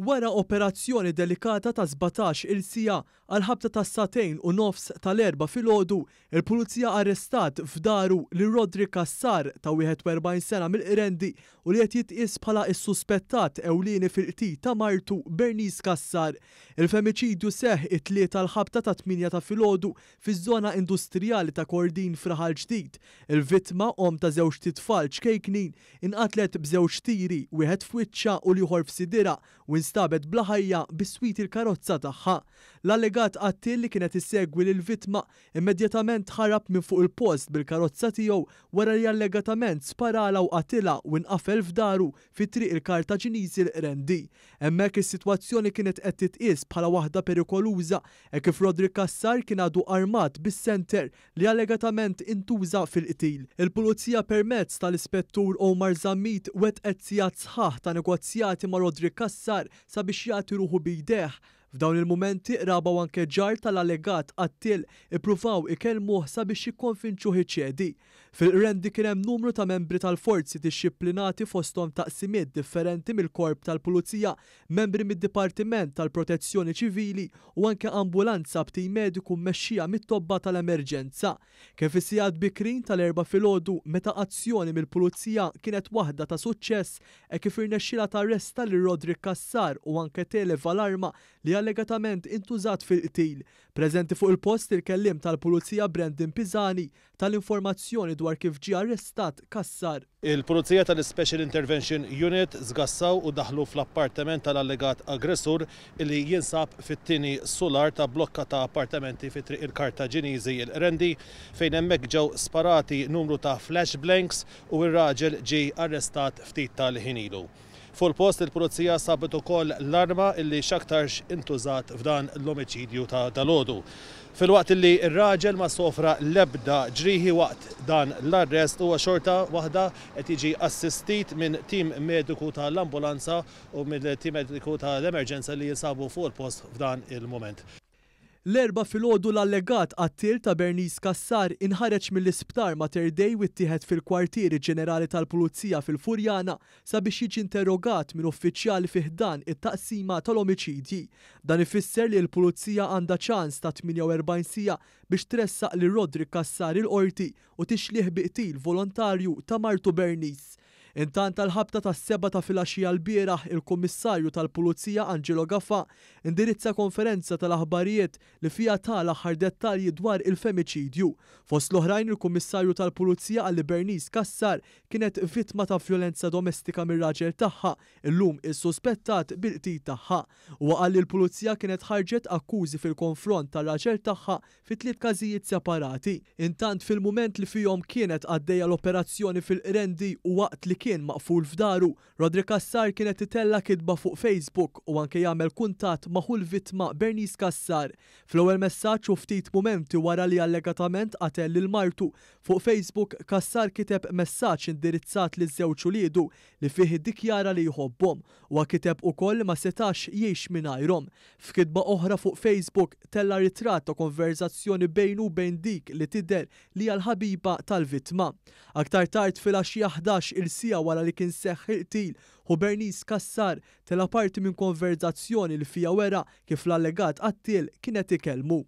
Wara operazzjoni delikata ta' 17 il-sija għal-ħabta ta' satejn u nofs tal-erba fil-ħodu, il-pulizija arrestat f'daru li Rodri Kassar ta' 41 sena mill-Irendi u li qed isbħala bħala suspettat ewlieni fil-qti ta' Martu Bernis Kassar. Il-femiċidju seħ it li tal-ħabta ta' 8 ta' filgħodu fiż-żona industrijali ta' Kordin fraħal ġdid. Il-vittma om ta' żewġ titfal in inqatlet b'żewġ tiri, wieħed f'wiċċa u liħor f'sidira u instabet blaħajja biswiti il-karozza tagħha. L-allegat għattil li kienet issegwi l vittma immedjatament ħarab minn fuq il-post bil-karozza tiegħu wara li allegatament sparala u qatila u nqafel f'daru fit-triq il ġinizi l rendi Hemmhekk is-sitwazzjoni kienet qed titqies bħala waħda perikoluża e kif Rodri Kassar kien għadu armat bis-senter li allegatament intuża fil-qtil. Il-pulizija permezz tal-ispettur Omar Zammit wet qed sijat sħaħ ta' negozjati ma' Rodri Kassar sabiex jagħti ruħu bideh F'dawn il-mumenti raba anke ġar tal-allegat għattil ippruvaw muħsa sabiex jikkonfinċu ċedi. Fil-rendi kien hemm numru ta' membri tal-forzi disċiplinati fosthom taqsimiet differenti mill-korp tal-pulizija, membri mid-Dipartiment tal-Protezzjoni Ċivili u anke ambulanza b'ti mediku mmexxija mit-tobba tal-emerġenza. Kif is bikrin tal-erba filgħodu meta azzjoni mill-pulizija kienet waħda ta' suċċess e kif irnexxila tarresta lil Rodrik Kassar u anke televa l-arma li għal allegatament intużat fil-qtil. Preżenti fuq il-post il-kellim tal-Pulizija Brandon Pizani tal-informazzjoni dwar kif ġi arrestat kassar. Il-Pulizija tal-Special Intervention Unit zgassaw u daħlu fl-appartament tal-allegat aggressur li jinsab fit-tini solar ta' blokka ta' appartamenti fit il il-Kartaġiniżi il-Rendi fejn hemmhekk ġew sparati numru ta' flash blanks u ir-raġel ġi arrestat ftit tal-ħinilu. Fuq post il-Pulizija sabet ukoll l-arma illi xaktarx intużat f'dan l-omiċidju ta' dalodu. Fil-waqt illi ir-raġel ma sofra lebda ġriħi waqt dan l-arrest huwa xorta waħda qed jiġi assistit minn tim mediku tal-ambulanza u minn tim mediku tal-emerġenza li jinsabu fuq il-post f'dan il-moment. L-erba filgħodu l-allegat għattil ta' Bernice Kassar inħareġ mill-isptar ma' terdej wittieħed fil-kwartieri ġenerali tal-Pulizija fil-Furjana sabiex jiġi interrogat minn uffiċjali fiħdan it-taqsima tal omicidji Dan ifisser li l-Pulizija għandha ċans ta' 48 sija biex tressaq li Rodri Kassar il-qorti u tixlih biqtil volontarju ta' Martu Bernice. Intant tal-ħabta tas seba ta' filgħaxija l-bieraħ il-Kummissarju tal-Pulizija Angelo Gaffa indirizza konferenza tal-aħbarijiet li fija l aħħar dettalji dwar il-femiċidju. Fost l-oħrajn il-Kummissarju tal-Pulizija għalli Bernis Kassar kienet vittma ta' violenza domestika mir-raġel tagħha, illum is-suspettat bil ti tagħha. U qal l pulizija kienet ħarġet akkużi fil-konfront tal raġel tagħha fi tliet każijiet separati. Intant fil-mument li fihom kienet għaddejja l-operazzjoni fil-Rendi u waqt li kien maqful f'daru, Rodri Kassar kienet titella kidba fuq Facebook u anke jagħmel kuntat maħul vittma Bernice Kassar. Fl-ewwel messaġġ u ftit mumenti wara li allegatament qatel lil martu fuq Facebook Kassar kiteb messaġġ indirizzat li żewġ uliedu li fih dikjara li jħobbhom u kiteb ukoll ma setax jiex mingħajrhom. F'kitba oħra fuq Facebook tella ritratt ta' konverzazzjoni bejnu bejn dik li tidher li għal ħabiba tal-vittma. Aktar tard fil-għaxija 11 il tija wara li kien seħħil til u Bernice Kassar tela parti minn konverzazzjoni li fija wera kif l-allegat għattil kienet ikelmu.